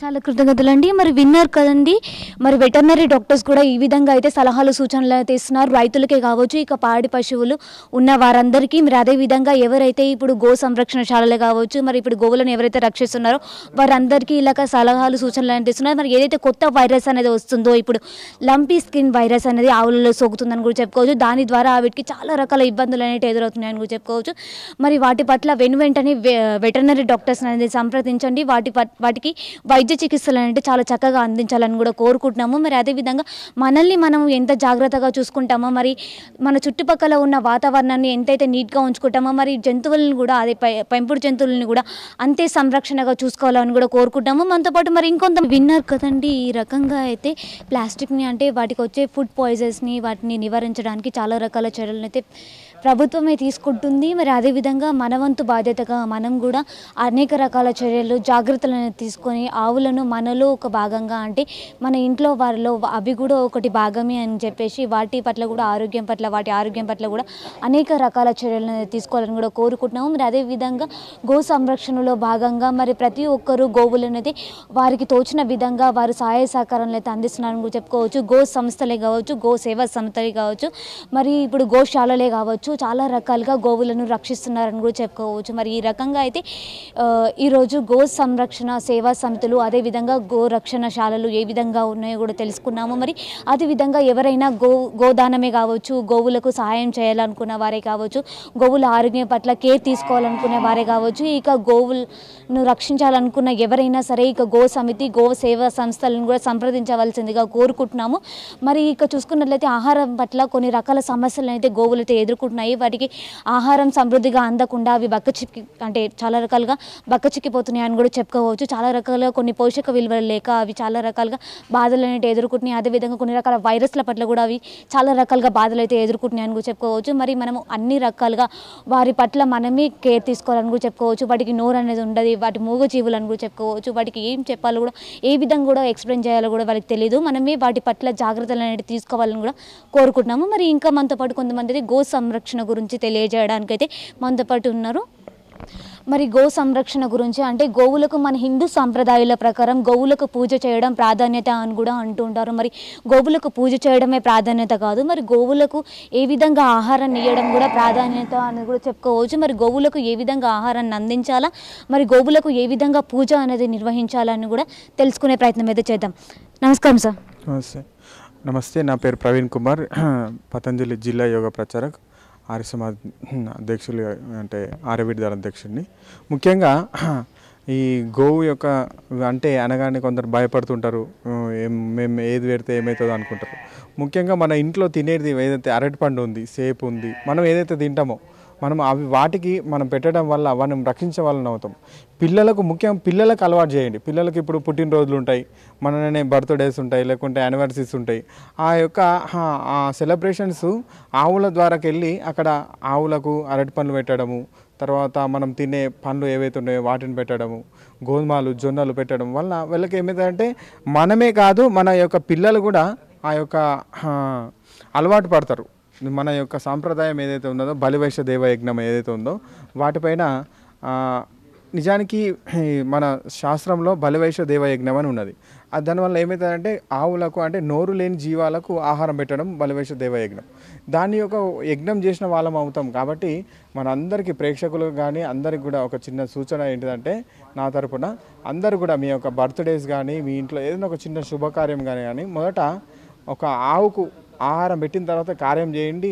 చాలా కృతజ్ఞతలు అండి మరి విన్నారు కదండి మరి వెటర్నరీ డాక్టర్స్ కూడా ఈ విధంగా అయితే సలహాలు సూచనలు అయితే ఇస్తున్నారు రైతులకే కావచ్చు ఇక పాడి పశువులు ఉన్న వారందరికీ మరి అదేవిధంగా ఎవరైతే ఇప్పుడు గో సంరక్షణ శాలలే కావచ్చు మరి ఇప్పుడు గోవులను ఎవరైతే రక్షిస్తున్నారో వారందరికీ ఇలాగ సలహాలు సూచనలు అయితే ఇస్తున్నారు మరి ఏదైతే కొత్త వైరస్ అనేది వస్తుందో ఇప్పుడు లంపీ స్కిన్ వైరస్ అనేది ఆవులలో సోకుతుందని కూడా చెప్పుకోవచ్చు దాని ద్వారా వీటికి చాలా రకాల ఇబ్బందులు అనేవి ఎదురవుతున్నాయని కూడా చెప్పుకోవచ్చు మరి వాటి పట్ల వెను వెంటనే వెటర్నరీ డాక్టర్స్ అనేది సంప్రదించండి వాటి వాటికి వైద్య వైద్య చికిత్సలు అంటే చాలా చక్కగా అందించాలని కూడా కోరుకుంటున్నాము మరి అదేవిధంగా మనల్ని మనం ఎంత జాగ్రత్తగా చూసుకుంటామో మరి మన చుట్టుపక్కల ఉన్న వాతావరణాన్ని ఎంతైతే నీట్గా ఉంచుకుంటామో మరి జంతువులను కూడా అదే పెంపుడు జంతువులను కూడా అంతే సంరక్షణగా చూసుకోవాలని కూడా కోరుకుంటాము మనతో పాటు మరి ఇంకొంత విన్నారు కదండి ఈ రకంగా అయితే ప్లాస్టిక్ని అంటే వాటికి వచ్చే ఫుడ్ పాయిజన్స్ని వాటిని నివారించడానికి చాలా రకాల చర్యలను అయితే ప్రభుత్వమే తీసుకుంటుంది మరి అదేవిధంగా మనవంతు బాధ్యతగా మనం కూడా అనేక రకాల చర్యలు జాగ్రత్తలను తీసుకొని ఆవులను మనలో ఒక భాగంగా అంటే మన ఇంట్లో వారిలో అవి కూడా ఒకటి భాగమే అని చెప్పేసి వాటి పట్ల కూడా ఆరోగ్యం పట్ల వాటి ఆరోగ్యం పట్ల కూడా అనేక రకాల చర్యలను తీసుకోవాలని కూడా కోరుకుంటున్నాము మరి అదేవిధంగా గో సంరక్షణలో భాగంగా మరి ప్రతి ఒక్కరూ గోవులు అనేది వారికి తోచిన విధంగా వారు సహాయ సహకారాలు అయితే అందిస్తున్నారని కూడా చెప్పుకోవచ్చు గో సంస్థలే కావచ్చు గో సేవా సంస్థలే కావచ్చు మరి ఇప్పుడు గోశాలలే కావచ్చు చెప్పుకోవచ్చు చాలా రకాలుగా గోవులను రక్షిస్తున్నారని కూడా చెప్పుకోవచ్చు మరి ఈ రకంగా అయితే ఈరోజు గో సంరక్షణ సేవా సమితులు అదేవిధంగా గో రక్షణ శాలలు ఏ విధంగా ఉన్నాయో కూడా తెలుసుకున్నాము మరి అదేవిధంగా ఎవరైనా గో గోదానమే కావచ్చు గోవులకు సహాయం చేయాలనుకున్న వారే కావచ్చు గోవుల ఆరోగ్యం పట్ల కేర్ తీసుకోవాలనుకునే వారే కావచ్చు ఇక గోవులను రక్షించాలనుకున్న ఎవరైనా సరే ఇక గో సమితి గో సేవా సంస్థలను కూడా సంప్రదించవలసిందిగా కోరుకుంటున్నాము మరి ఇక చూసుకున్నట్లయితే ఆహారం పట్ల కొన్ని రకాల సమస్యలను అయితే గోవులతో ఎదుర్కొంటున్నారు ఉన్నాయి వాటికి ఆహారం సమృద్ధిగా అందకుండా అవి బక్క చిక్కి అంటే చాలా రకాలుగా బక్క చిక్కిపోతున్నాయి అని కూడా చెప్పుకోవచ్చు చాలా రకాలుగా కొన్ని పోషక విలువలు లేక అవి చాలా రకాలుగా బాధలు అనేవి ఎదుర్కొంటున్నాయి అదేవిధంగా కొన్ని రకాల వైరస్ల పట్ల కూడా అవి చాలా రకాలుగా బాధలు అయితే ఎదుర్కొంటున్నాయి అని కూడా చెప్పుకోవచ్చు మరి మనము అన్ని రకాలుగా వారి పట్ల మనమే కేర్ తీసుకోవాలని కూడా చెప్పుకోవచ్చు వాటికి నోరు అనేది ఉండదు వాటి మూగ జీవులు అని కూడా చెప్పుకోవచ్చు వాటికి ఏం చెప్పాలో కూడా ఏ విధంగా కూడా ఎక్స్ప్లెయిన్ చేయాలో కూడా వాళ్ళకి తెలియదు మనమే వాటి పట్ల జాగ్రత్తలు అనేవి తీసుకోవాలని కూడా కోరుకుంటున్నాము మరి ఇంకా మనతో పాటు కొంతమంది గో సంరక్షణ సంరక్షణ గురించి తెలియజేయడానికైతే మందపాటి ఉన్నారు మరి గో సంరక్షణ గురించి అంటే గోవులకు మన హిందూ సాంప్రదాయాల ప్రకారం గోవులకు పూజ చేయడం ప్రాధాన్యత అని కూడా అంటుంటారు మరి గోవులకు పూజ చేయడమే ప్రాధాన్యత కాదు మరి గోవులకు ఏ విధంగా ఆహారాన్ని ఇవ్వడం కూడా ప్రాధాన్యత అని కూడా చెప్పుకోవచ్చు మరి గోవులకు ఏ విధంగా ఆహారాన్ని అందించాలా మరి గోవులకు ఏ విధంగా పూజ అనేది నిర్వహించాలని కూడా తెలుసుకునే ప్రయత్నం అయితే చేద్దాం నమస్కారం సార్ నమస్తే నమస్తే నా పేరు ప్రవీణ్ కుమార్ పతంజలి జిల్లా యోగ ప్రచారం ఆర్యసమ అధ్యక్షులు అంటే ఆర్యవిడిదాల అధ్యక్షుడిని ముఖ్యంగా ఈ గోవు యొక్క అంటే అనగానే కొందరు భయపడుతుంటారు మేము ఏది పెడితే ఏమవుతుందో అనుకుంటారు ముఖ్యంగా మన ఇంట్లో తినేది ఏదైతే అరటిపండు ఉంది సేపు ఉంది మనం ఏదైతే తింటామో మనం అవి వాటికి మనం పెట్టడం వల్ల మనం రక్షించే వాళ్ళని అవుతాం పిల్లలకు ముఖ్యం పిల్లలకు అలవాటు చేయండి పిల్లలకు ఇప్పుడు పుట్టినరోజులు ఉంటాయి మననే బర్త్డేస్ ఉంటాయి లేకుంటే యానివర్సరీస్ ఉంటాయి ఆ యొక్క ఆ సెలబ్రేషన్స్ ఆవుల ద్వారాకి వెళ్ళి అక్కడ ఆవులకు అరటి పండ్లు పెట్టడము తర్వాత మనం తినే పండ్లు ఏవైతే ఉన్నాయో వాటిని పెట్టడము గోధుమలు జొన్నలు పెట్టడం వల్ల వీళ్ళకి ఏమవుతుందంటే మనమే కాదు మన యొక్క పిల్లలు కూడా ఆ యొక్క అలవాటు పడతారు మన యొక్క సాంప్రదాయం ఏదైతే ఉన్నదో దేవ దేవయజ్ఞం ఏదైతే ఉందో వాటిపైన నిజానికి మన శాస్త్రంలో దేవ దేవయజ్ఞం అని ఉన్నది దానివల్ల ఏమవుతుందంటే ఆవులకు అంటే నోరు లేని జీవాలకు ఆహారం పెట్టడం దేవ దేవయజ్ఞం దాన్ని ఒక యజ్ఞం చేసిన వాళ్ళం అవుతాం కాబట్టి మనందరికీ ప్రేక్షకులు కానీ అందరికి కూడా ఒక చిన్న సూచన ఏంటిదంటే నా తరపున అందరు కూడా మీ యొక్క బర్త్డేస్ కానీ మీ ఇంట్లో ఏదైనా ఒక చిన్న శుభకార్యం కానీ కానీ మొదట ఒక ఆవుకు ఆహారం పెట్టిన తర్వాత కార్యం చేయండి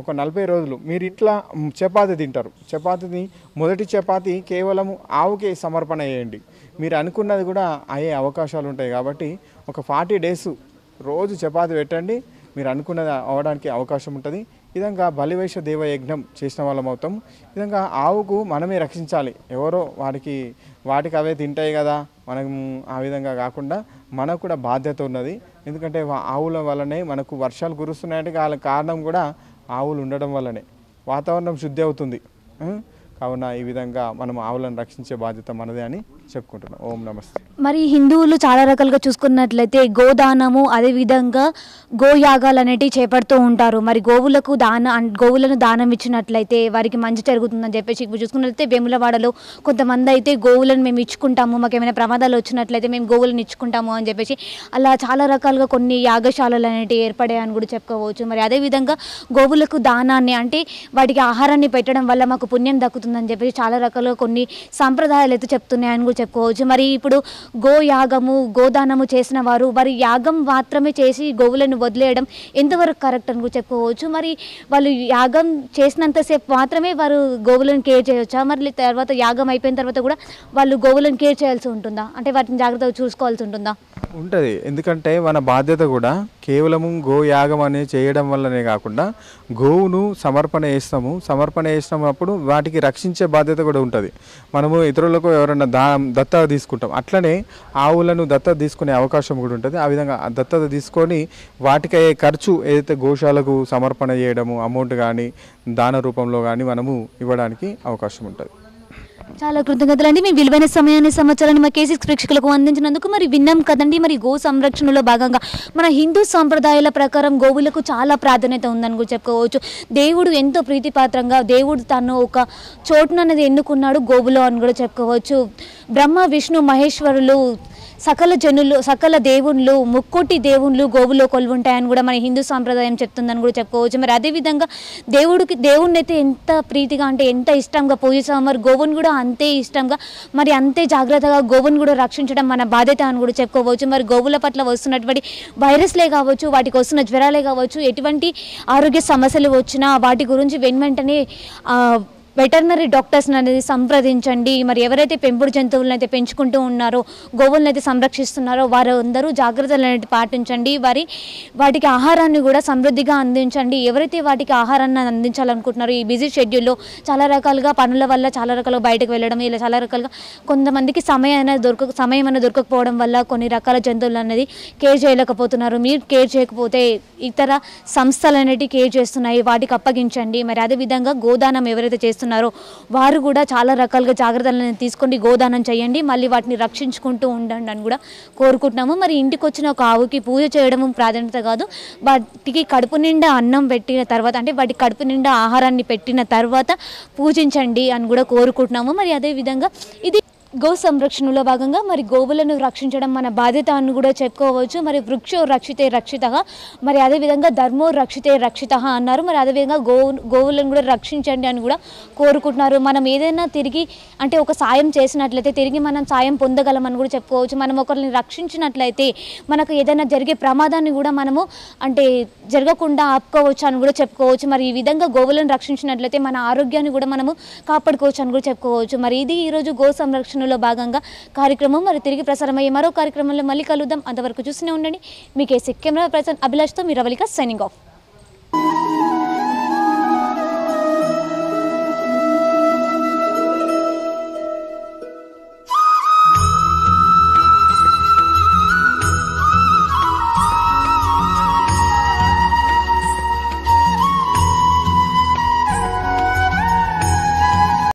ఒక నలభై రోజులు మీరు ఇట్లా చపాతి తింటారు చపాతిని మొదటి చపాతి కేవలం ఆవుకే సమర్పణ చేయండి మీరు అనుకున్నది కూడా అయ్యే అవకాశాలు ఉంటాయి కాబట్టి ఒక ఫార్టీ డేస్ రోజు చపాతి పెట్టండి మీరు అనుకున్నది అవడానికి అవకాశం ఉంటుంది విధంగా బలివేష దేవ యజ్ఞం చేసిన వాళ్ళం అవుతాం విధంగా ఆవుకు మనమే రక్షించాలి ఎవరో వారికి వాటికి అవే తింటాయి కదా మనం ఆ విధంగా కాకుండా మనకు కూడా బాధ్యత ఉన్నది ఎందుకంటే ఆవుల వల్లనే మనకు వర్షాలు కురుస్తున్నాయంటే వాళ్ళ కారణం కూడా ఆవులు ఉండడం వల్లనే వాతావరణం శుద్ధి అవుతుంది కావున ఈ విధంగా మనం ఆవులను రక్షించే బాధ్యత మనదే అని చెప్పుకుంటున్నాం ఓం నమస్తే మరి హిందువులు చాలా రకాలుగా చూసుకున్నట్లయితే గోదానము అదేవిధంగా గోయాగాలు అనేటివి చేపడుతూ ఉంటారు మరి గోవులకు దాన గోవులను దానం ఇచ్చినట్లయితే వారికి మంచి జరుగుతుందని చెప్పేసి ఇప్పుడు చూసుకున్నట్లయితే వేములవాడలో కొంతమంది అయితే గోవులను మేము ఇచ్చుకుంటాము మాకు ఏమైనా ప్రమాదాలు వచ్చినట్లయితే మేము గోవులను ఇచ్చుకుంటాము అని చెప్పేసి అలా చాలా రకాలుగా కొన్ని యాగశాలలు అనేటివి ఏర్పడాయని కూడా చెప్పుకోవచ్చు మరి అదేవిధంగా గోవులకు దానాన్ని అంటే వాటికి ఆహారాన్ని పెట్టడం వల్ల మాకు పుణ్యం దక్కుతుందని చెప్పేసి చాలా రకాలుగా కొన్ని సాంప్రదాయాలు అయితే చెప్తున్నాయని కూడా చెప్పుకోవచ్చు మరి ఇప్పుడు గో యాగము గోదానము చేసిన వారు వారి యాగం మాత్రమే చేసి గోవులను వదిలేయడం ఎంతవరకు కరెక్ట్ అని చెప్పుకోవచ్చు మరి వాళ్ళు యాగం చేసినంతసేపు మాత్రమే వారు గోవులను కేర్ చేయవచ్చా మరి తర్వాత యాగం అయిపోయిన తర్వాత కూడా వాళ్ళు గోవులను కేర్ చేయాల్సి ఉంటుందా అంటే వాటిని జాగ్రత్తగా చూసుకోవాల్సి ఉంటుందా ఉంటుంది ఎందుకంటే మన బాధ్యత కూడా కేవలము గో యాగం అనేది చేయడం వల్లనే కాకుండా గోవును సమర్పణ చేస్తాము సమర్పణ చేసినప్పుడు వాటికి రక్షించే బాధ్యత కూడా ఉంటుంది మనము ఇతరులకు ఎవరైనా దా దత్తత తీసుకుంటాం అట్లనే ఆవులను దత్త తీసుకునే అవకాశం కూడా ఉంటుంది ఆ విధంగా దత్తత తీసుకొని వాటికి ఖర్చు ఏదైతే గోశాలకు సమర్పణ చేయడము అమౌంట్ కానీ దాన రూపంలో కానీ మనము ఇవ్వడానికి అవకాశం ఉంటుంది చాలా కృతజ్ఞతలు అండి మీ విలువైన సమయాన్ని సమాచారాన్ని మా కేసీ ప్రేక్షకులకు అందించినందుకు మరి విన్నాం కదండి మరి గో సంరక్షణలో భాగంగా మన హిందూ సాంప్రదాయాల ప్రకారం గోవులకు చాలా ప్రాధాన్యత ఉందని కూడా చెప్పుకోవచ్చు దేవుడు ఎంతో ప్రీతిపాత్రంగా దేవుడు తను ఒక అనేది ఎన్నుకున్నాడు గోవులో అని కూడా చెప్పుకోవచ్చు బ్రహ్మ విష్ణు మహేశ్వరులు సకల జనులు సకల దేవుళ్ళు ముక్కోటి దేవుళ్ళు గోవులో కొలువుంటాయని కూడా మన హిందూ సాంప్రదాయం చెప్తుందని కూడా చెప్పుకోవచ్చు మరి అదేవిధంగా దేవుడికి దేవుణ్ణి అయితే ఎంత ప్రీతిగా అంటే ఎంత ఇష్టంగా పూజిస్తాం మరి గోవుని కూడా అంతే ఇష్టంగా మరి అంతే జాగ్రత్తగా గోవుని కూడా రక్షించడం మన బాధ్యత అని కూడా చెప్పుకోవచ్చు మరి గోవుల పట్ల వస్తున్నటువంటి వైరస్లే కావచ్చు వాటికి వస్తున్న జ్వరాలే కావచ్చు ఎటువంటి ఆరోగ్య సమస్యలు వచ్చినా వాటి గురించి వెన్ వెంటనే వెటర్నరీ డాక్టర్స్ని అనేది సంప్రదించండి మరి ఎవరైతే పెంపుడు జంతువులను అయితే పెంచుకుంటూ ఉన్నారో గోవులను అయితే సంరక్షిస్తున్నారో వారు అందరూ జాగ్రత్తలు అనేది పాటించండి వారి వాటికి ఆహారాన్ని కూడా సమృద్ధిగా అందించండి ఎవరైతే వాటికి ఆహారాన్ని అందించాలనుకుంటున్నారో ఈ బిజీ షెడ్యూల్లో చాలా రకాలుగా పనుల వల్ల చాలా రకాలుగా బయటకు వెళ్ళడం ఇలా చాలా రకాలుగా కొంతమందికి సమయం అనేది దొరక సమయం అనేది దొరకకపోవడం వల్ల కొన్ని రకాల జంతువులు అనేది కేర్ చేయలేకపోతున్నారు మీరు కేర్ చేయకపోతే ఇతర సంస్థలు అనేటివి కేర్ చేస్తున్నాయి వాటికి అప్పగించండి మరి అదేవిధంగా గోదానం ఎవరైతే చేస్తున్నారో చేస్తున్నారో వారు కూడా చాలా రకాలుగా జాగ్రత్తలను తీసుకొని గోదానం చేయండి మళ్ళీ వాటిని రక్షించుకుంటూ ఉండండి అని కూడా కోరుకుంటున్నాము మరి ఇంటికి వచ్చిన ఒక ఆవుకి పూజ చేయడం ప్రాధాన్యత కాదు వాటికి కడుపు నిండా అన్నం పెట్టిన తర్వాత అంటే వాటి కడుపు నిండా ఆహారాన్ని పెట్టిన తర్వాత పూజించండి అని కూడా కోరుకుంటున్నాము మరి అదేవిధంగా ఇది గో సంరక్షణలో భాగంగా మరి గోవులను రక్షించడం మన బాధ్యత అని కూడా చెప్పుకోవచ్చు మరి వృక్షో రక్షితే రక్షిత మరి అదేవిధంగా ధర్మో రక్షితే రక్షిత అన్నారు మరి అదేవిధంగా గోవు గోవులను కూడా రక్షించండి అని కూడా కోరుకుంటున్నారు మనం ఏదైనా తిరిగి అంటే ఒక సాయం చేసినట్లయితే తిరిగి మనం సాయం పొందగలమని కూడా చెప్పుకోవచ్చు మనం ఒకరిని రక్షించినట్లయితే మనకు ఏదైనా జరిగే ప్రమాదాన్ని కూడా మనము అంటే జరగకుండా ఆపుకోవచ్చు అని కూడా చెప్పుకోవచ్చు మరి ఈ విధంగా గోవులను రక్షించినట్లయితే మన ఆరోగ్యాన్ని కూడా మనము కాపాడుకోవచ్చు అని కూడా చెప్పుకోవచ్చు మరి ఇది ఈరోజు గో సంరక్షణ ప్రదర్శనలో భాగంగా కార్యక్రమం మరి తిరిగి ప్రసారమయ్యే మరో కార్యక్రమంలో మళ్ళీ కలుద్దాం అంతవరకు చూస్తూనే ఉండండి మీకే కేసీ కెమెరా పర్సన్ అభిలాష్తో మీ రవళిక సైనింగ్ ఆఫ్